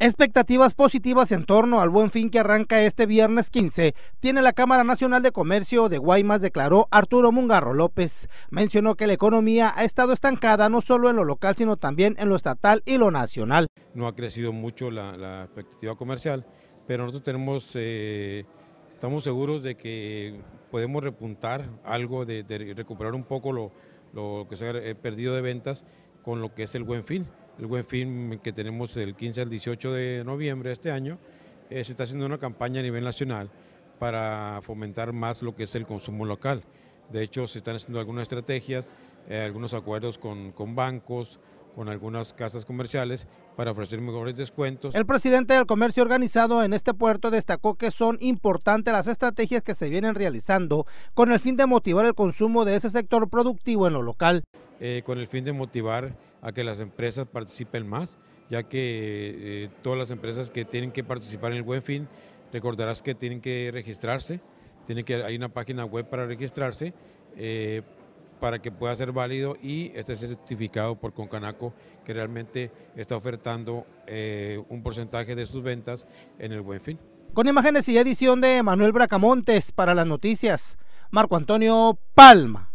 Expectativas positivas en torno al buen fin que arranca este viernes 15 tiene la Cámara Nacional de Comercio de Guaymas, declaró Arturo Mungarro López. Mencionó que la economía ha estado estancada no solo en lo local, sino también en lo estatal y lo nacional. No ha crecido mucho la, expectativa comercial, pero nosotros tenemos, eh, estamos seguros de que podemos repuntar algo, de, recuperar un poco lo que se ha eh, perdido de ventas con lo que es el buen fin el Buen Fin que tenemos del 15 al 18 de noviembre de este año, eh, se está haciendo una campaña a nivel nacional para fomentar más lo que es el consumo local. De hecho, se están haciendo algunas estrategias, eh, algunos acuerdos con, bancos, con algunas casas comerciales para ofrecer mejores descuentos. El presidente del comercio organizado en este puerto destacó que son importantes las estrategias que se vienen realizando con el fin de motivar el consumo de ese sector productivo en lo local. Eh, con el fin de motivar a que las empresas participen más, ya que eh, todas las empresas que tienen que participar en el buen fin, recordarás que tienen que registrarse, tienen que, hay una página web para registrarse eh, para que pueda ser válido y esté certificado por Concanaco, que realmente está ofertando eh, un porcentaje de sus ventas en el buen fin. Con imágenes y edición de Manuel Bracamontes para las noticias, Marco Antonio Palma.